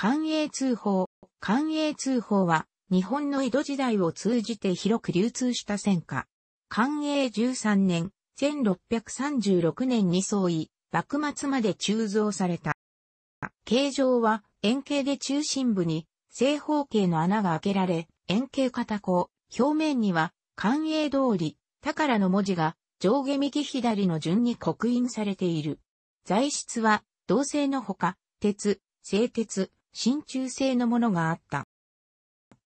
官営通報。官営通報は、日本の江戸時代を通じて広く流通した戦火。官営13年、1636年に創意、幕末まで鋳造された。形状は、円形で中心部に、正方形の穴が開けられ、円形片方、表面には、官営通り、宝の文字が、上下右左の順に刻印されている。材質は、銅製のほか、鉄、製鉄、真鍮製のものがあった。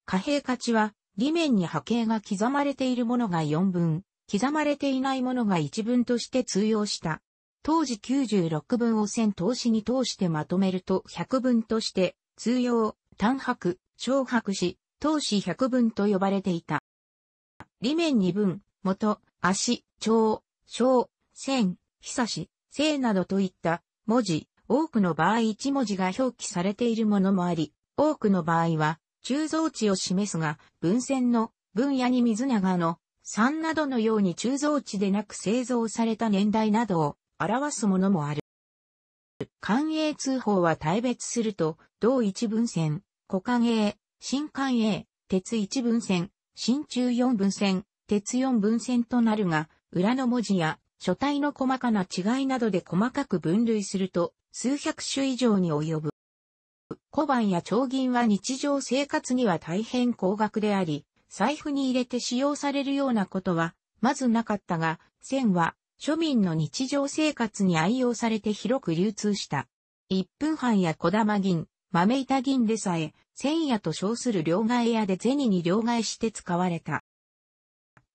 貨幣価値は、裏面に波形が刻まれているものが4分、刻まれていないものが1分として通用した。当時96分を1000投資に通してまとめると100分として通用、単白、小白し、投資100分と呼ばれていた。裏面2分、元、足、長、小、線、ひさし、正などといった文字、多くの場合1文字が表記されているものもあり、多くの場合は、鋳造値を示すが、文線の分野に水長の3などのように鋳造値でなく製造された年代などを表すものもある。官営通報は大別すると、同一分線、古官営、新官営、鉄一分線、新中四分線、鉄四分線となるが、裏の文字や書体の細かな違いなどで細かく分類すると、数百種以上に及ぶ。小判や長銀は日常生活には大変高額であり、財布に入れて使用されるようなことは、まずなかったが、銭は庶民の日常生活に愛用されて広く流通した。一分半や小玉銀、豆板銀でさえ、千屋と称する両替屋で銭に両替して使われた。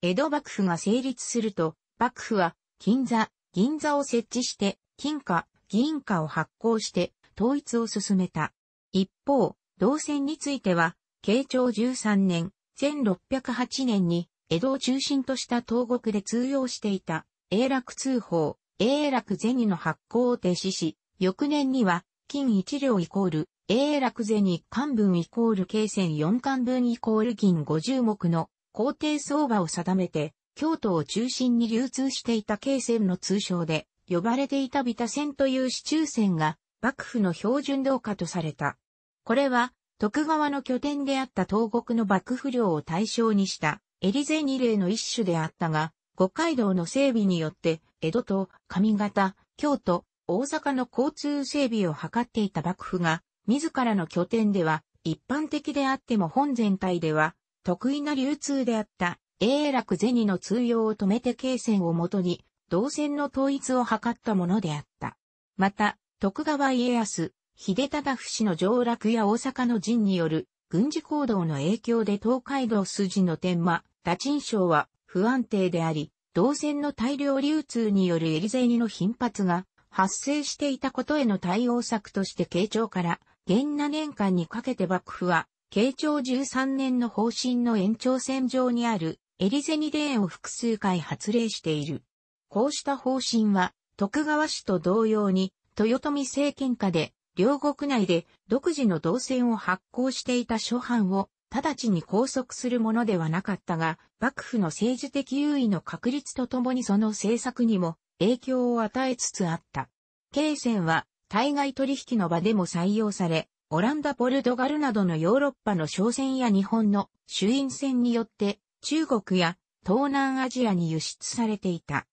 江戸幕府が成立すると、幕府は、金座、銀座を設置して、金貨、銀貨を発行して統一を進めた。一方、銅線については、慶長13年、1608年に江戸を中心とした東国で通用していた、永楽通報、永楽銭の発行を停止し、翌年には、金一両イコール、永楽銭漢分イコール慶線四漢分イコール銀五十目の皇帝相場を定めて、京都を中心に流通していた慶線の通称で、呼ばれていたビタ船という市中船が幕府の標準動化とされた。これは徳川の拠点であった東国の幕府領を対象にしたエリゼ二例の一種であったが、五街道の整備によって江戸と上方、京都、大阪の交通整備を図っていた幕府が、自らの拠点では一般的であっても本全体では得意な流通であった永楽銭の通用を止めて経線をもとに動線の統一を図ったものであった。また、徳川家康、秀忠死の上落や大阪の陣による軍事行動の影響で東海道筋の天馬、打賃省は不安定であり、動線の大量流通によるエリゼニの頻発が発生していたことへの対応策として慶長から現七年間にかけて幕府は慶長13年の方針の延長線上にあるエリゼニレーンを複数回発令している。こうした方針は、徳川氏と同様に、豊臣政権下で、両国内で独自の動線を発行していた諸藩を直ちに拘束するものではなかったが、幕府の政治的優位の確立とともにその政策にも影響を与えつつあった。経線は対外取引の場でも採用され、オランダ・ポルトガルなどのヨーロッパの商船や日本の主院船によって中国や東南アジアに輸出されていた。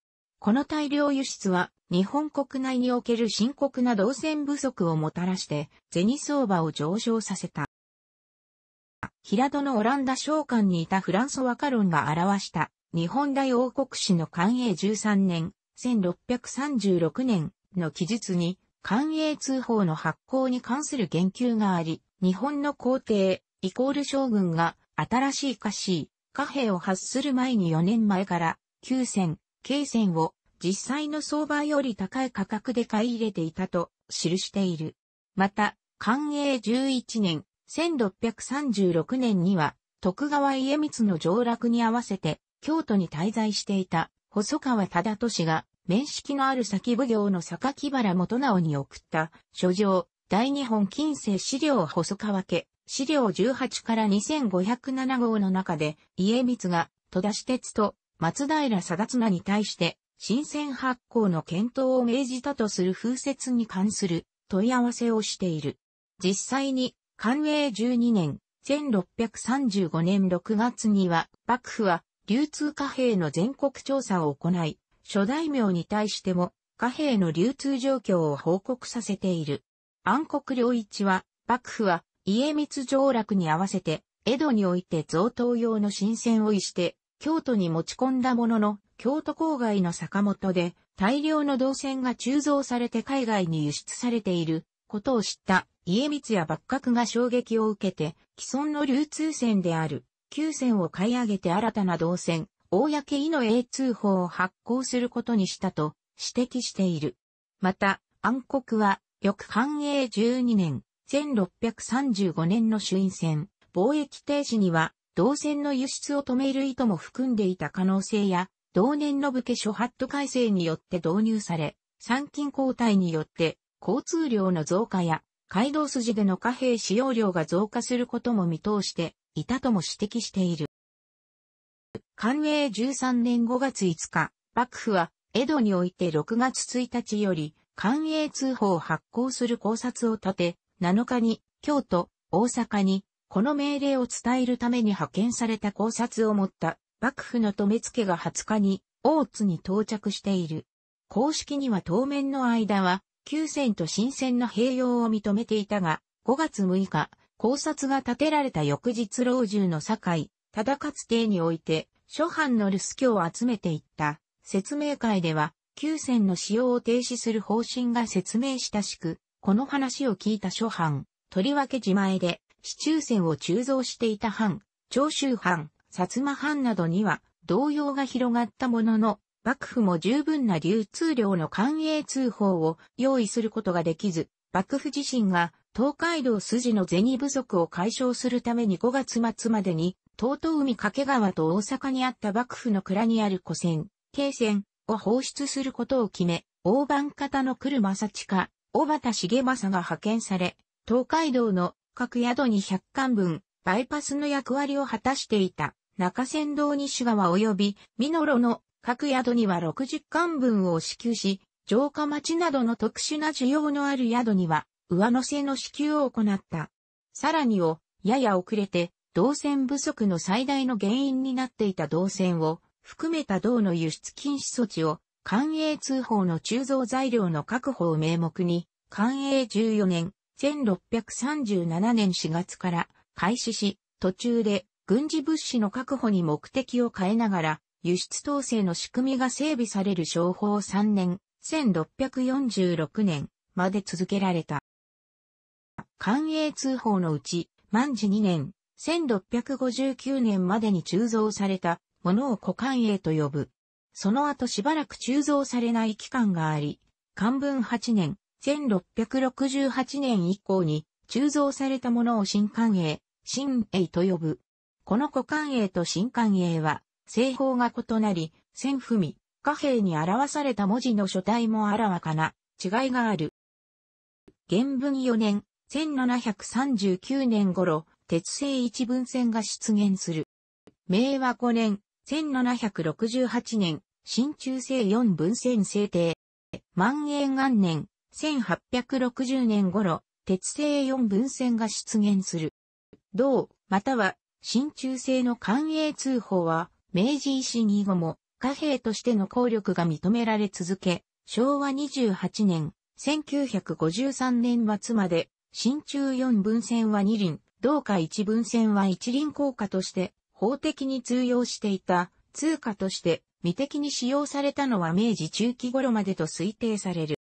この大量輸出は日本国内における深刻な動線不足をもたらして銭相場を上昇させた。平戸のオランダ商館にいたフランソワカロンが表した日本大王国史の寛永13年、1636年の記述に寛永通報の発行に関する言及があり、日本の皇帝、イコール将軍が新しい家臣、貨幣を発する前に4年前から9 0経線を実際の相場より高い価格で買い入れていたと記している。また、寛永11年、1636年には、徳川家光の上落に合わせて、京都に滞在していた、細川忠俊が、面識のある先奉行の木原元直に送った、書状、大日本近世資料細川家、資料18から2507号の中で、家光が、戸田市鉄と松平定綱に対して、新鮮発行の検討を命じたとする風説に関する問い合わせをしている。実際に、寛永12年、1635年6月には、幕府は流通貨幣の全国調査を行い、諸大名に対しても貨幣の流通状況を報告させている。暗黒良一は、幕府は家光上落に合わせて、江戸において贈答用の新鮮を意して、京都に持ち込んだものの、京都郊外の坂本で大量の銅線が鋳造されて海外に輸出されていることを知った家光や幕閣が衝撃を受けて既存の流通線である旧線を買い上げて新たな銅線、公井の A 通報を発行することにしたと指摘している。また、暗黒は、翌繁栄12年、1635年の衆院選貿易停止には、銅線の輸出を止める意図も含んでいた可能性や、同年の武家諸法度改正によって導入され、参勤交代によって交通量の増加や街道筋での貨幣使用量が増加することも見通していたとも指摘している。官営13年5月5日、幕府は江戸において6月1日より官営通報を発行する考察を立て、7日に京都、大阪にこの命令を伝えるために派遣された考察を持った幕府の留付が20日に大津に到着している。公式には当面の間は旧戦と新戦の併用を認めていたが、5月6日、考察が建てられた翌日老中の堺、忠勝邸において、諸藩の留守居を集めていった説明会では、旧戦の使用を停止する方針が説明したしく、この話を聞いた諸藩、とりわけ自前で、市中線を鋳造していた藩、長州藩、薩摩藩などには動揺が広がったものの、幕府も十分な流通量の官営通報を用意することができず、幕府自身が東海道筋の銭不足を解消するために5月末までに、東東海掛川と大阪にあった幕府の蔵にある古船、京船を放出することを決め、大番方の来る正近、小畑重政が派遣され、東海道の各宿に100巻分、バイパスの役割を果たしていた、中山道西川及び、美濃路の各宿には60巻分を支給し、城下町などの特殊な需要のある宿には、上乗せの支給を行った。さらにを、やや遅れて、動線不足の最大の原因になっていた動線を、含めた銅の輸出禁止措置を、官営通報の鋳造材料の確保を名目に、官営14年1637年4月から開始し、途中で軍事物資の確保に目的を変えながら、輸出統制の仕組みが整備される商法3年、1646年まで続けられた。官営通報のうち、万事2年、1659年までに鋳造されたものを古官営と呼ぶ。その後しばらく鋳造されない期間があり、漢文8年、1668年以降に鋳造されたものを新官営、新営と呼ぶ。この古官営と新官営は、製法が異なり、線踏み、貨幣に表された文字の書体もあらわかな、違いがある。原文4年、1739年頃、鉄製一文線が出現する。明和5年、1768年、新中製四文線制定。万延元年、1860年頃、鉄製4分線が出現する。銅、または、新中製の官営通報は、明治維新以後も、貨幣としての効力が認められ続け、昭和28年、1953年末まで、新中4分線は二輪、銅貨1分線は一輪硬貨として、法的に通用していた、通貨として、未的に使用されたのは明治中期頃までと推定される。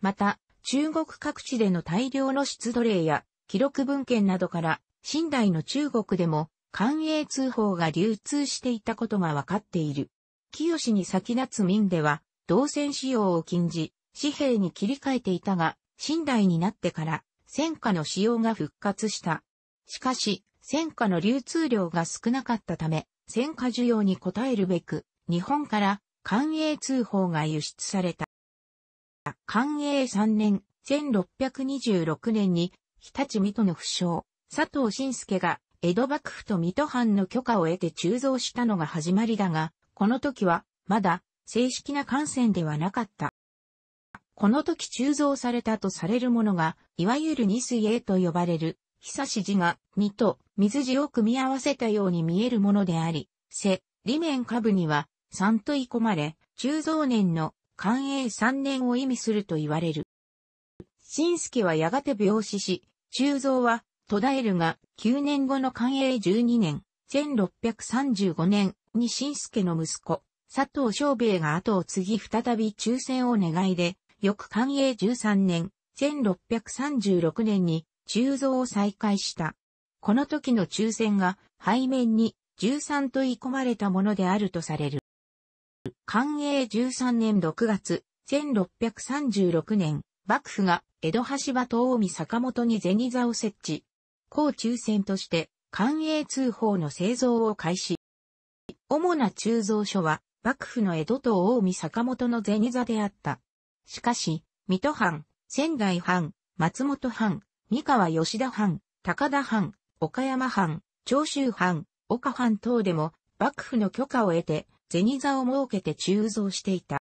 また、中国各地での大量の出土例や記録文献などから、新代の中国でも、官営通報が流通していたことが分かっている。清に先立つ民では、銅線使用を禁じ、紙幣に切り替えていたが、新代になってから、戦火の使用が復活した。しかし、戦火の流通量が少なかったため、戦火需要に応えるべく、日本から官営通報が輸出された。寛永3年、1626年に、日立水戸の不詳、佐藤信介が、江戸幕府と水戸藩の許可を得て鋳造したのが始まりだが、この時は、まだ、正式な艦船ではなかった。この時鋳造されたとされるものが、いわゆる二水英と呼ばれる、久し字が、二と水字を組み合わせたように見えるものであり、背、裏面下部には、三とい込まれ、鋳造年の寛永三年を意味すると言われる。新助はやがて病死し、中造は途絶えるが、9年後の寛永12年、1635年に新助の息子、佐藤昌兵衛が後を継ぎ再び抽選を願いで、翌寛永13年、1636年に鋳造を再開した。この時の抽選が背面に13と言い込まれたものであるとされる。寛永13年6月、1636年、幕府が江戸橋場東海坂本に銭座を設置。高抽選として、寛永通報の製造を開始。主な鋳造所は、幕府の江戸と大見坂本の銭座であった。しかし、水戸藩、仙台藩、松本藩、三河吉田藩、高田藩、岡山藩、長州藩、岡藩等でも、幕府の許可を得て、銭座を設けて鋳造していた。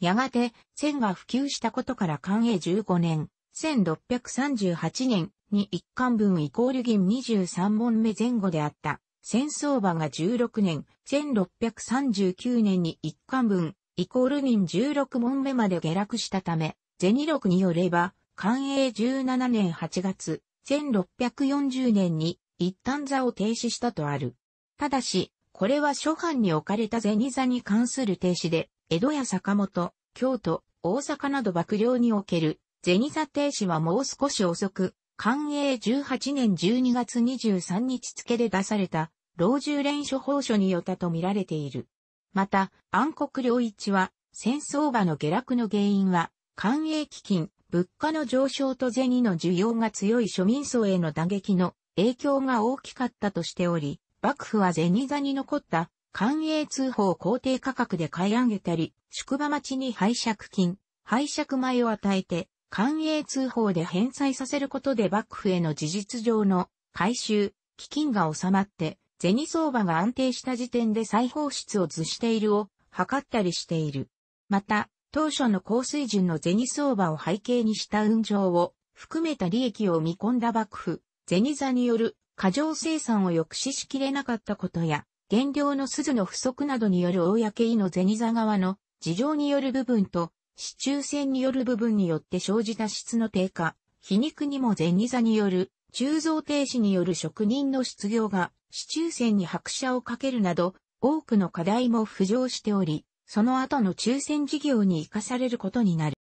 やがて、線が普及したことから寛永15年、1638年に一貫分イコール銀23本目前後であった。戦争場が16年、1639年に一貫分、イコール銀16問目まで下落したため、銭録によれば、寛永17年8月、1640年に一旦座を停止したとある。ただし、これは諸藩に置かれた銭座に関する停止で、江戸や坂本、京都、大阪など幕僚における銭座停止はもう少し遅く、寛永18年12月23日付で出された、老中連処方書によったと見られている。また、暗黒良一は、戦争場の下落の原因は、官営基金、物価の上昇と銭の需要が強い庶民層への打撃の影響が大きかったとしており、幕府は銭座に残った官営通報工定価格で買い上げたり、宿場町に拝借金、拝借米を与えて、官営通報で返済させることで幕府への事実上の回収、基金が収まって、銭相場が安定した時点で再放出を図しているを測ったりしている。また、当初の高水準の銭相場を背景にした運上を含めた利益を見込んだ幕府、銭座による過剰生産を抑止しきれなかったことや、原料の鈴の不足などによる公井の銭座側の事情による部分と、市中線による部分によって生じた質の低下、皮肉にも銭座による鋳造停止による職人の失業が市中線に拍車をかけるなど、多くの課題も浮上しており、その後の抽選事業に生かされることになる。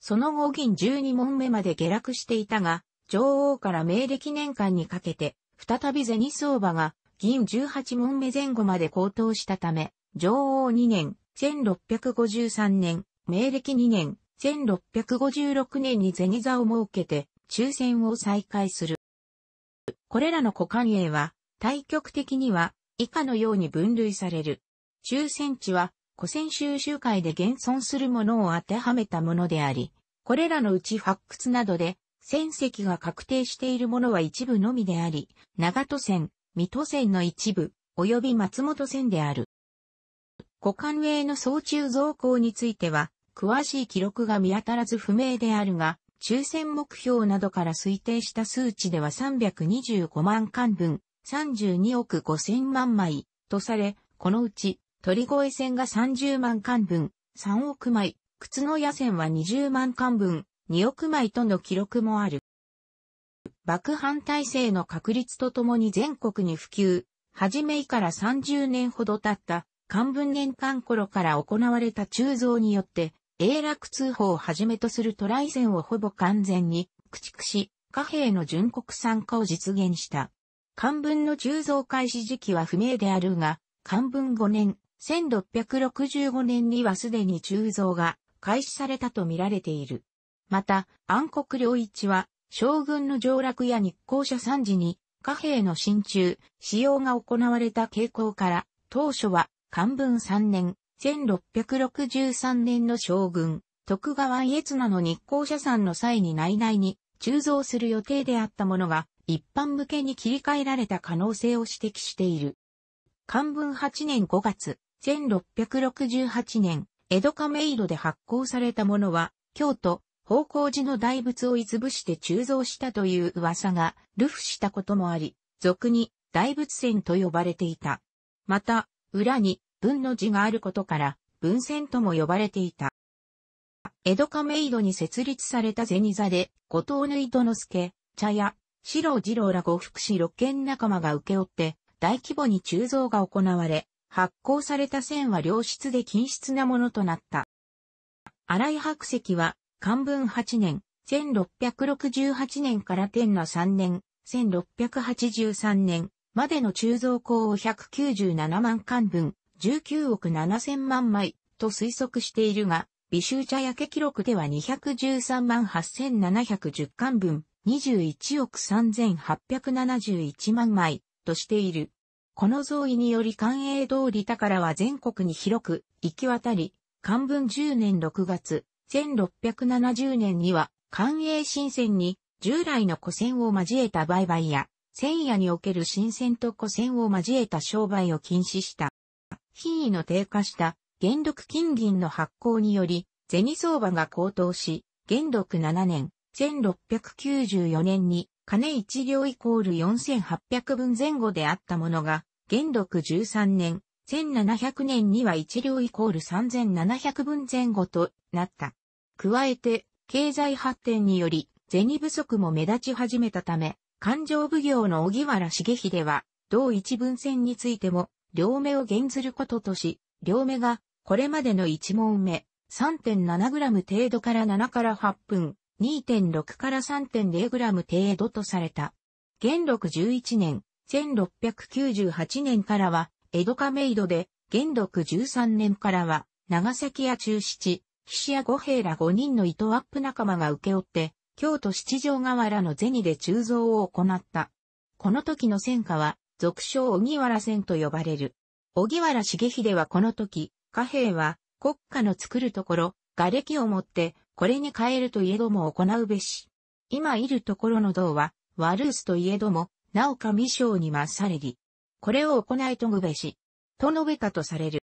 その後銀12問目まで下落していたが、女王から明暦年間にかけて、再び銭相場が銀18問目前後まで高騰したため、女王2年、1653年、明暦2年、1656年に銭座を設けて、抽選を再開する。これらの股間営は、対極的には、以下のように分類される。抽選値は、古戦収集会で現存するものを当てはめたものであり、これらのうち発掘などで戦績が確定しているものは一部のみであり、長戸線、水戸線の一部、及び松本線である。五冠への総中増項については、詳しい記録が見当たらず不明であるが、抽選目標などから推定した数値では325万巻分、32億5000万枚とされ、このうち鳥越線が30万巻分、3億枚、靴の野線は20万巻分、2億枚との記録もある。爆反体制の確立とともに全国に普及、じめ以から30年ほど経った、漢文年間頃から行われた鋳造によって、英楽通報をはじめとするトライ戦をほぼ完全に駆逐し、貨幣の純国産化を実現した。漢文の鋳造開始時期は不明であるが、漢文5年、1665年にはすでに鋳造が開始されたとみられている。また、暗黒領一は、将軍の上落や日光社参事に、貨幣の進駐、使用が行われた傾向から、当初は、漢文3年、1663年の将軍、徳川家綱の日光社参の際に内々に、鋳造する予定であったものが、一般向けに切り替えられた可能性を指摘している。漢文8年5月、1668年、江戸亀戸で発行されたものは、京都、方向寺の大仏をいつぶして鋳造したという噂が、流布したこともあり、俗に大仏船と呼ばれていた。また、裏に文の字があることから、文船とも呼ばれていた。江戸亀戸に設立された銭座で、後藤縫戸之助、茶屋、四郎二郎ら五福士六軒仲間が受け負って、大規模に鋳造が行われ、発行された線は良質で均質なものとなった。荒井白石は漢文8年、1668年から天那3年、1683年までの中造庫を197万漢文、19億7000万枚と推測しているが、微州茶焼け記録では213万8710巻文、21億3871万枚としている。この増位により官営通り宝は全国に広く行き渡り、漢文10年6月、1670年には、官営新線に従来の古線を交えた売買や、線野における新線と古線を交えた商売を禁止した。品位の低下した元禄金銀の発行により、銭相場が高騰し、元禄7年、1694年に、金1両イコール4800分前後であったものが、元禄13年、1700年には1両イコール3700分前後となった。加えて、経済発展により、銭不足も目立ち始めたため、勘定奉行の小木原重秀は、同一文線についても、両目を減ずることとし、両目が、これまでの1問目、3.7g 程度から7から8分、2.6から 3.0g 程度とされた。元禄11年、1698年からは、江戸亀戸で、元禄13年からは、長崎屋中七、岸屋五平ら五人の糸アップ仲間が受け負って、京都七条河原の銭で鋳造を行った。この時の戦果は、俗称荻原戦と呼ばれる。荻原重秀はこの時、貨幣は国家の作るところ、瓦礫を持って、これに変えるといえども行うべし。今いるところの銅は、ワルースといえども、なお上将にまっされり。これを行いとぐべし、と述べたとされる。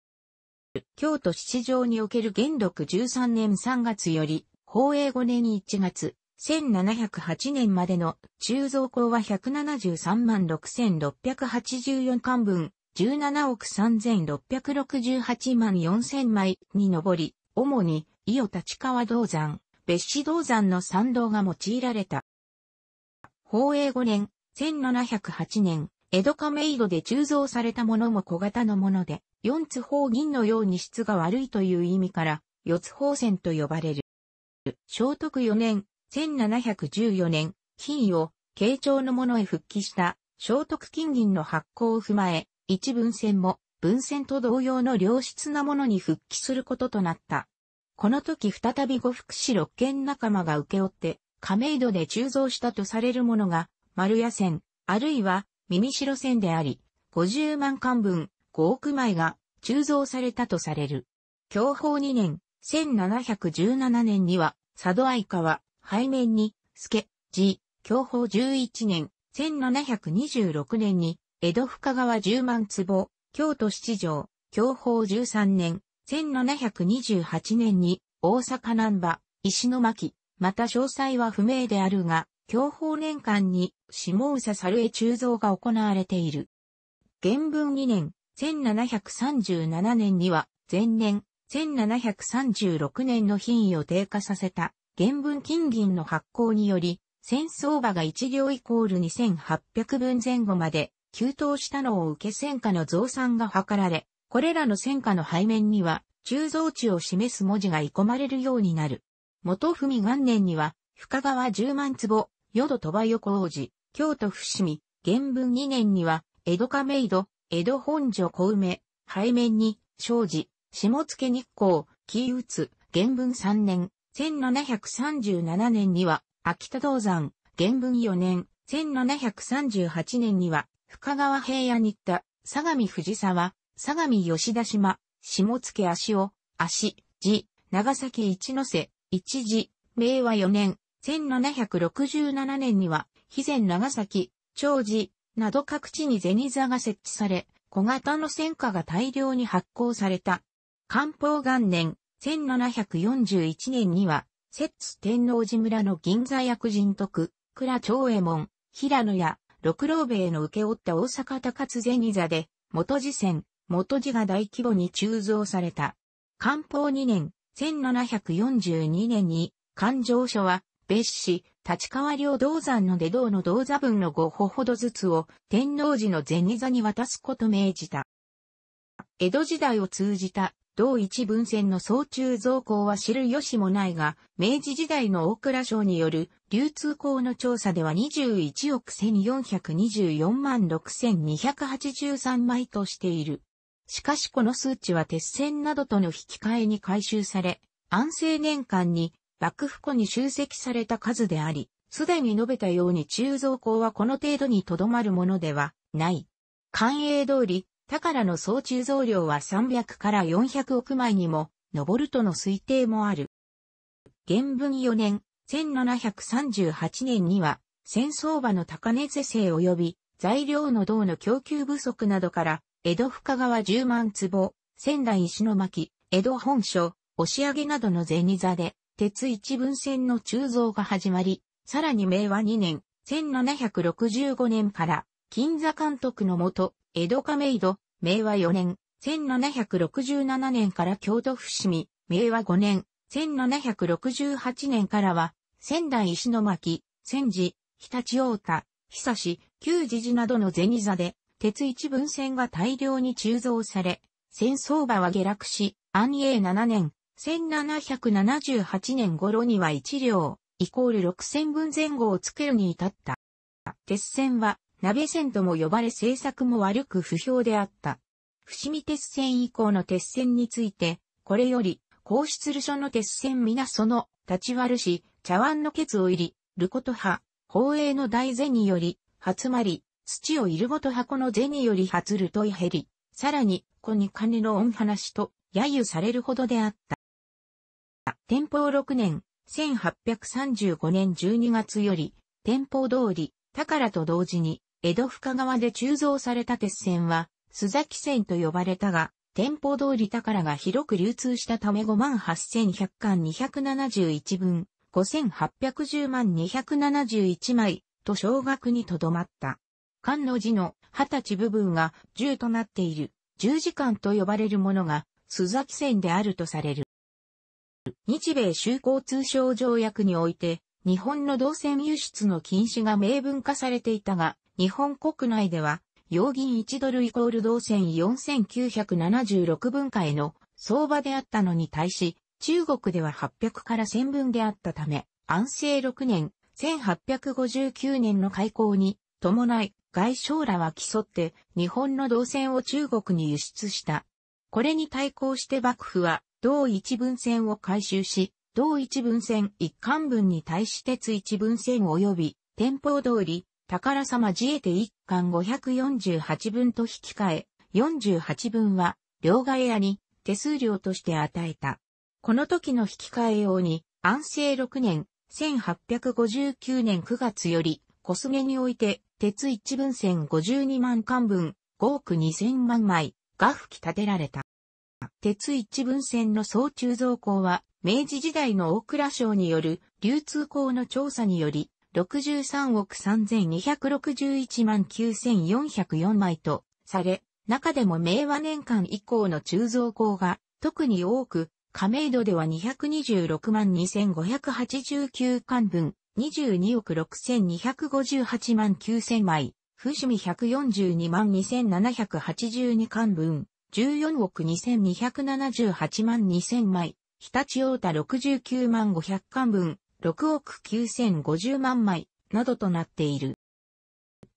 京都七条における元禄13年3月より、宝永5年1月、1708年までの中蔵工は173万6684巻分、17億3668万4000枚に上り、主に、伊予立川銅山、別紙銅山の参道が用いられた。宝永5年、1708年、江戸亀戸で鋳造されたものも小型のもので、四つ方銀のように質が悪いという意味から、四つ方線と呼ばれる。聖徳四年、1714年、金を、慶長のものへ復帰した聖徳金銀の発行を踏まえ、一文線も、文線と同様の良質なものに復帰することとなった。この時再び五福士六軒仲間が受け負って、亀戸で鋳造したとされるものが、丸屋線、あるいは耳白線であり、50万巻分、5億枚が鋳造されたとされる。享保2年、1717年には、佐渡愛川、背面に、助、寺、享保11年、1726年に、江戸深川10万坪、京都七条、享保13年、1728年に、大阪南波、石巻、また詳細は不明であるが、享保年間に下佐猿へ鋳造が行われている。元文2年、1737年には、前年、1736年の品位を低下させた、元文金銀の発行により、戦争場が1両イコール2800分前後まで、急騰したのを受け戦火の増産が図られ、これらの戦火の背面には、鋳造地を示す文字が鋳込まれるようになる。元文元年には、深川10万坪、淀戸場横王子、京都伏見、元文2年には、江戸亀戸、江戸本所小梅、背面に、庄司、下野日光、紀宇津、元文3年、1737年には、秋田銅山、元文4年、1738年には、深川平野に行った、相模藤沢、相模吉田島、下野足尾、足、寺、長崎一ノ瀬、一時、明和4年、1767年には、肥前長崎、長寺、など各地に銭座が設置され、小型の戦火が大量に発行された。漢方元年、1741年には、摂津天王寺村の銀座役人徳、倉長右衛門、平野屋、六郎兵衛の受け負った大阪高津銭座で、元寺戦、元寺が大規模に鋳造された。漢方2年、1742年に、環状書は、別紙、立川両銅山の出道の銅座分の5歩ほどずつを天王寺の銭座に渡すこと命じた。江戸時代を通じた同一文線の総中造行は知る由もないが、明治時代の大蔵省による流通行の調査では21億1424万6283枚としている。しかしこの数値は鉄線などとの引き換えに回収され、安政年間に幕府庫に集積された数であり、すでに述べたように鋳造工はこの程度にとどまるものではない。官営通り、宝の総鋳造量は300から400億枚にも上るとの推定もある。原文4年、1738年には、戦争場の高値是正及び材料の銅の供給不足などから、江戸深川10万坪、仙台石巻、江戸本所、押上などの銭座で、鉄一分線の鋳造が始まり、さらに明和2年、1765年から、金座監督のもと、江戸亀戸、明和4年、1767年から京都伏見、明和5年、1768年からは、仙台石巻、仙寺、日立大田、久志、旧時寺などの銭座で、鉄一分線が大量に鋳造され、戦争場は下落し、安永7年、1778年頃には1両、イコール6000分前後をつけるに至った。鉄線は、鍋線とも呼ばれ製作も悪く不評であった。伏見鉄線以降の鉄線について、これより、皇室流所の鉄線皆その、立ち割るし、茶碗のケツを入り、ること派、宝永の大銭より、集まり、土をいるごと箱の銭より発るとい減り、さらに、子に金の恩話と、揶揄されるほどであった。天保6年、1835年12月より、天保通り、宝と同時に、江戸深川で鋳造された鉄線は、須崎線と呼ばれたが、天保通り宝が広く流通したため5万8100巻271分、5810万271枚、と小額にとどまった。漢の字の二十歳部分が10となっている、十字巻と呼ばれるものが、須崎線であるとされる。日米修好通商条約において、日本の銅線輸出の禁止が明文化されていたが、日本国内では、洋銀1ドルイコール銅線4976分解の相場であったのに対し、中国では800から1000分であったため、安政6年、1859年の開港に伴い、外相らは競って日本の銅線を中国に輸出した。これに対抗して幕府は同一分線を回収し、同一分線一貫分に対し鉄一分線及び、店舗通り、宝様自衛手一貫548分と引き換え、48分は、両替屋に手数料として与えた。この時の引き換え用に、安政6年、1859年9月より、小菅において、鉄一分線52万貫分、5億2000万枚、が吹き立てられた。鉄一分線の総鋳造工は、明治時代の大蔵省による流通工の調査により、63億3261万9404枚とされ、中でも明和年間以降の鋳造工が特に多く、亀戸では226万2589巻分、22億6258万9000枚、伏見142万2782巻分、14億2278万2000枚、日立大田69万500巻分、6億9050万枚、などとなっている。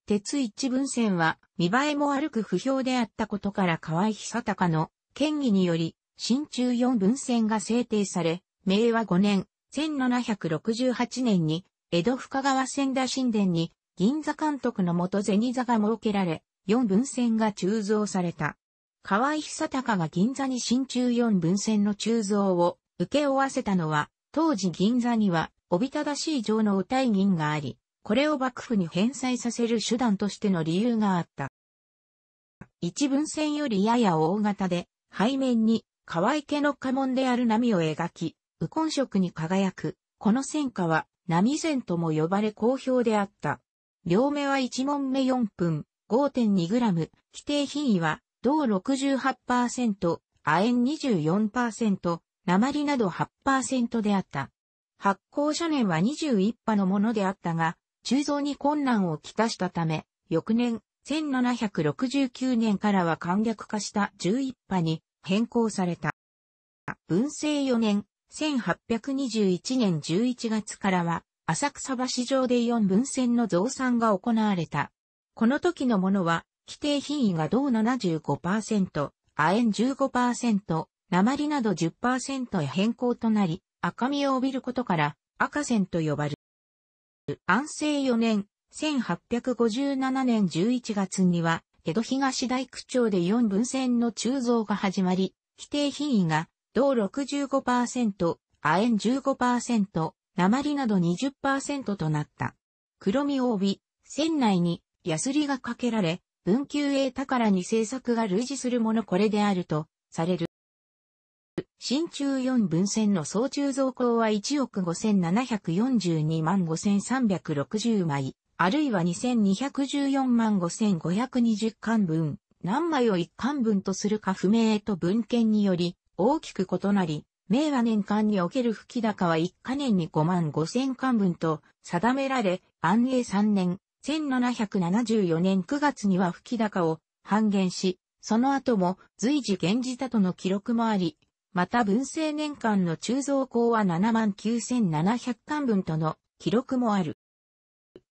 鉄一文線は、見栄えも悪く不評であったことから河合久隆の、県議により、新中四文線が制定され、明和5年、1768年に、江戸深川千田神殿に、銀座監督の元銭座が設けられ、四文線が鋳造された。河合久隆が銀座に新中四分線の鋳造を受け負わせたのは、当時銀座にはおびただしい情の右帯銀があり、これを幕府に返済させる手段としての理由があった。一分線よりやや大型で、背面に河合家の家紋である波を描き、右根色に輝く、この戦果は波線とも呼ばれ好評であった。両目は一問目4分、5.2g、規定品位は銅68%、亜鉛24%、鉛など8%であった。発行初年は21波のものであったが、鋳造に困難をきたしたため、翌年、1769年からは簡略化した11波に変更された。文政4年、1821年11月からは、浅草橋上で4分線の増産が行われた。この時のものは、規定品位が銅75%、亜鉛15%、鉛など10%へ変更となり、赤みを帯びることから赤線と呼ばれる。安政4年、1857年11月には、江戸東大区長で4分線の鋳造が始まり、規定品位が銅65%、亜鉛15%、鉛など20%となった。黒みを帯び、船内にヤスリがかけられ、文久英宝に政策が類似するものこれであると、される。新中4分線の総中造高は1億5742万5360枚、あるいは2214万5520巻分、何枚を1巻分とするか不明と文献により、大きく異なり、明和年間における吹き高は1か年に5万5000巻分と定められ、安永3年、1774年9月には吹き高を半減し、その後も随時減じたとの記録もあり、また文政年間の鋳造工は79,700巻分との記録もある。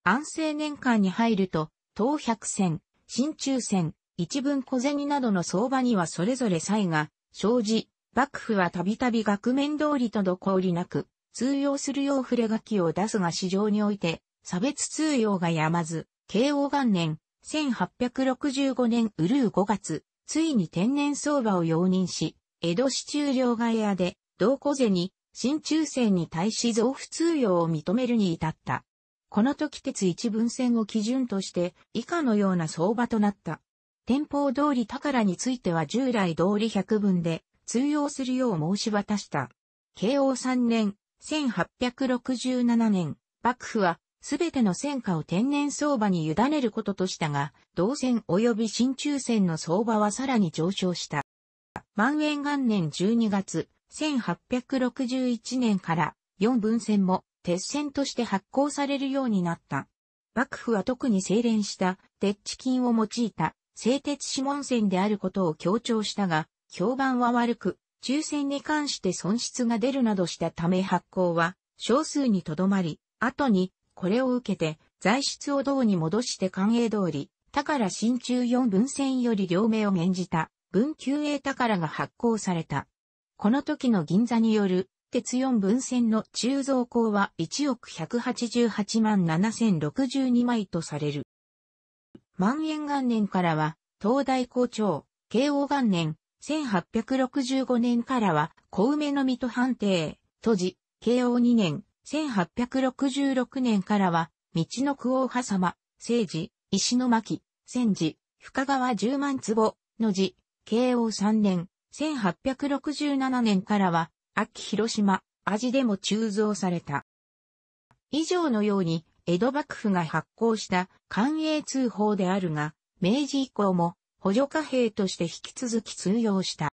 安政年間に入ると、東百戦、新中戦、一文小銭などの相場にはそれぞれ差異が生じ、幕府はたびたび額面通りとどこおりなく、通用するよう触れ書きを出すが市場において、差別通用がやまず、慶応元年、1865年うるう5月、ついに天然相場を容認し、江戸市中両替屋で、同小銭、新中線に対し増付通用を認めるに至った。この時鉄一文線を基準として、以下のような相場となった。店舗通り宝については従来通り百分で、通用するよう申し渡した。慶応3年、1867年、幕府はすべての戦果を天然相場に委ねることとしたが、同線及び新中線の相場はさらに上昇した。万円元年12月、1861年から4分線も鉄線として発行されるようになった。幕府は特に精錬した鉄地金を用いた製鉄指紋線であることを強調したが、評判は悪く、抽選に関して損失が出るなどしたため発行は少数にとどまり、後にこれを受けて、材質を銅に戻して官営通り、宝新中四文銭より両名を免じた、文久営宝が発行された。この時の銀座による、鉄四文銭の鋳造工は1億188万7062枚とされる。万円元年からは、東大校長、慶応元年、1865年からは、小梅の水戸判定、都時、慶応2年、1866年からは、道の久王派様、聖寺、石巻、千寺、深川十万坪、の寺、慶応三年、1867年からは、秋広島、味でも鋳造された。以上のように、江戸幕府が発行した官営通報であるが、明治以降も補助貨幣として引き続き通用した。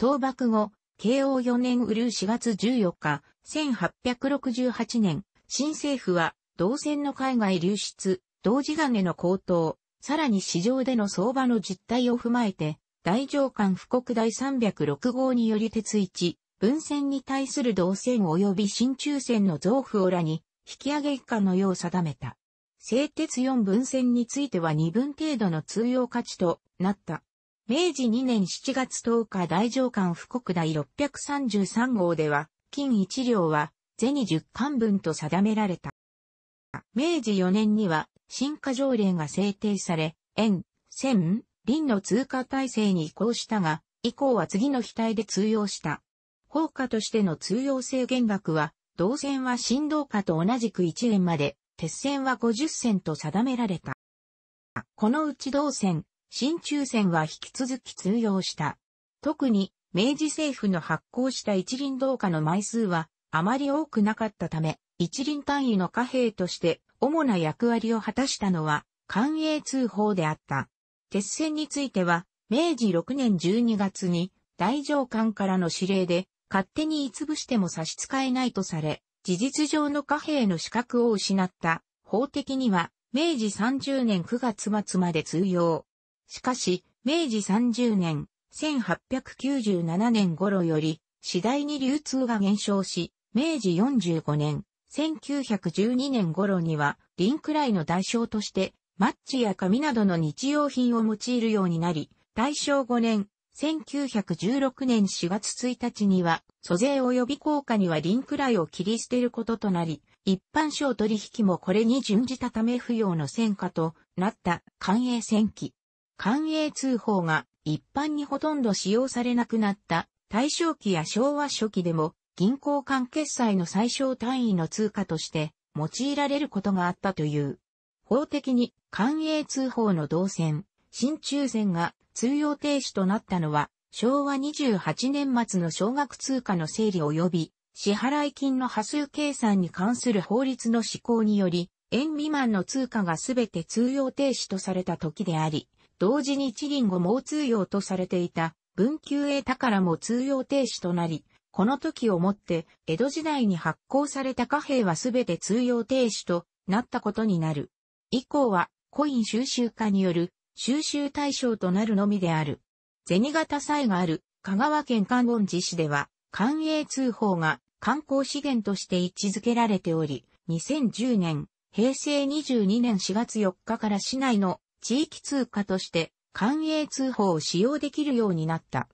倒幕後、慶応4年うるう4月14日、1868年、新政府は、銅線の海外流出、同時金の高騰、さらに市場での相場の実態を踏まえて、大上官布告第306号により鉄一、分線に対する銅線及び新中線の増付をらに、引き上げ以下のよう定めた。製鉄4分線については2分程度の通用価値となった。明治2年7月10日大上官布告第633号では、金1両は、銭10巻分と定められた。明治4年には、新化条例が制定され、円、線、輪の通貨体制に移行したが、以降は次の非対で通用した。法価としての通用制限額は、銅線は振動価と同じく1円まで、鉄線は50銭と定められた。このうち銅線、新抽選は引き続き通用した。特に、明治政府の発行した一輪銅貨の枚数は、あまり多くなかったため、一輪単位の貨幣として、主な役割を果たしたのは、官営通報であった。鉄線については、明治6年12月に、大上官からの指令で、勝手にい潰しても差し支えないとされ、事実上の貨幣の資格を失った、法的には、明治30年9月末まで通用。しかし、明治30年、1897年頃より、次第に流通が減少し、明治45年、1912年頃には、リンクライの代償として、マッチや紙などの日用品を用いるようになり、大正5年、1916年4月1日には、租税及び効果にはリンクライを切り捨てることとなり、一般商取引もこれに準じたため不要の戦果となった官営戦記。官営通報が一般にほとんど使用されなくなった大正期や昭和初期でも銀行間決済の最小単位の通貨として用いられることがあったという。法的に官営通報の動線、新中線が通用停止となったのは昭和28年末の小額通貨の整理及び支払金の波数計算に関する法律の施行により、円未満の通貨がすべて通用停止とされた時であり、同時に地銀後も通用とされていた文久英宝も通用停止となり、この時をもって江戸時代に発行された貨幣はすべて通用停止となったことになる。以降はコイン収集化による収集対象となるのみである。銭形祭がある香川県観音寺市では、官営通報が観光資源として位置づけられており、2010年、平成22年4月4日から市内の地域通貨として官営通報を使用できるようになった。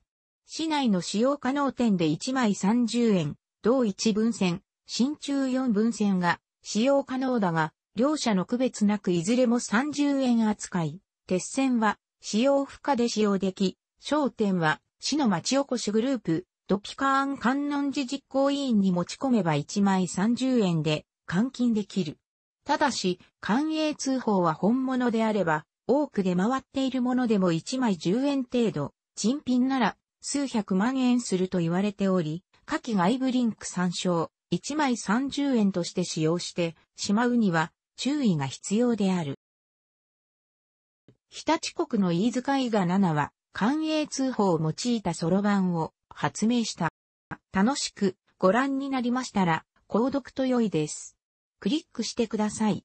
市内の使用可能店で1枚30円、同1分線、新中4分線が使用可能だが、両者の区別なくいずれも30円扱い。鉄線は使用不可で使用でき、商店は市の町おこしグループ、ドピカーン観音寺実行委員に持ち込めば1枚30円で換金できる。ただし、官営通報は本物であれば、多く出回っているものでも1枚10円程度、珍品なら数百万円すると言われており、夏季外部リンク参照、1枚30円として使用してしまうには注意が必要である。日立国の飯塚伊賀七は、官営通報を用いたそろばんを発明した。楽しくご覧になりましたら、購読と良いです。クリックしてください。